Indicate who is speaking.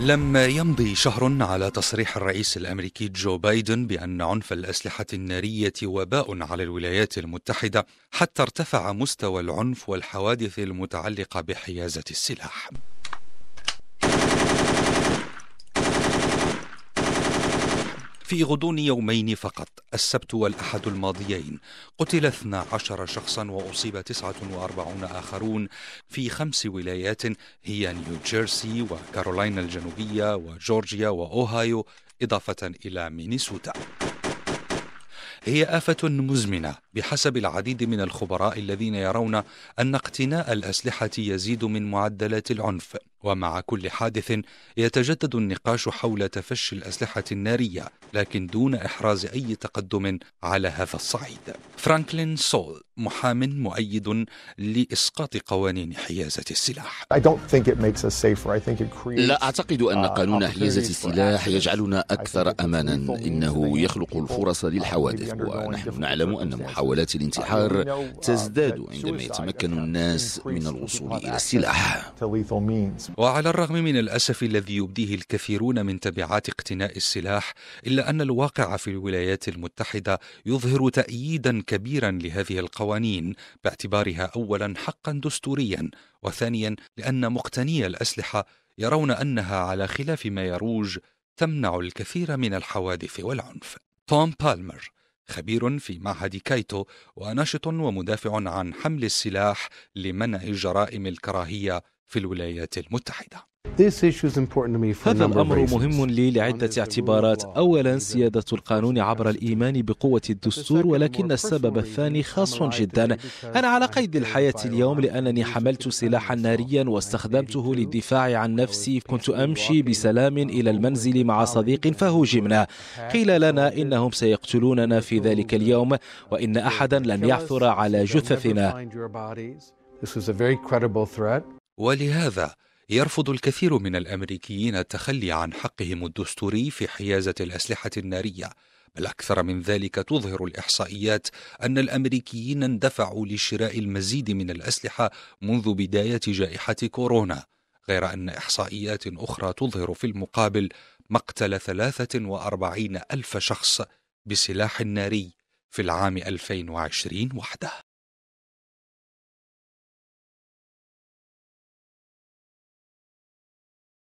Speaker 1: لم يمضي شهر على تصريح الرئيس الامريكي جو بايدن بان عنف الاسلحه الناريه وباء على الولايات المتحده حتى ارتفع مستوى العنف والحوادث المتعلقه بحيازه السلاح في غضون يومين فقط السبت والأحد الماضيين قتل 12 شخصا وأصيب 49 آخرون في خمس ولايات هي نيوجيرسي وكارولاينا الجنوبية وجورجيا وأوهايو إضافة إلى مينيسوتا هي آفة مزمنة بحسب العديد من الخبراء الذين يرون أن اقتناء الأسلحة يزيد من معدلات العنف ومع كل حادث يتجدد النقاش حول تفشي الأسلحة النارية لكن دون إحراز أي تقدم على هذا الصعيد فرانكلين سول محام مؤيد لإسقاط قوانين حيازة السلاح لا أعتقد
Speaker 2: أن uh, قانون حيازة السلاح يجعلنا أكثر أمانا إنه يخلق الفرص للحوادث ونحن نعلم أن uh, محاولات الانتحار uh, تزداد عندما يتمكن الناس من الوصول إلى السلاح
Speaker 1: وعلى الرغم من الأسف الذي يبديه الكثيرون من تبعات اقتناء السلاح إلا أن الواقع في الولايات المتحدة يظهر تأييدا كبيرا لهذه القوانين القوانين باعتبارها اولا حقا دستوريا وثانيا لان مقتني الاسلحه يرون انها على خلاف ما يروج تمنع الكثير من الحوادث والعنف توم بالمر خبير في معهد كايتو وناشط ومدافع عن حمل السلاح لمنع جرائم الكراهيه في الولايات المتحدة
Speaker 2: هذا الأمر مهم لي لعدة اعتبارات أولا سيادة القانون عبر الإيمان بقوة الدستور ولكن السبب الثاني خاص جدا أنا على قيد الحياة اليوم لأنني حملت سلاحا ناريا واستخدمته للدفاع عن نفسي كنت أمشي بسلام إلى المنزل مع صديق فهجمنا قيل لنا إنهم سيقتلوننا في ذلك اليوم وإن أحدا لن يعثر على جثثنا
Speaker 1: This was a very credible threat. ولهذا يرفض الكثير من الامريكيين التخلي عن حقهم الدستوري في حيازه الاسلحه الناريه بل اكثر من ذلك تظهر الاحصائيات ان الامريكيين اندفعوا لشراء المزيد من الاسلحه منذ بدايه جائحه كورونا غير ان احصائيات اخرى تظهر في المقابل مقتل 43 الف شخص بسلاح ناري في العام 2020 وحده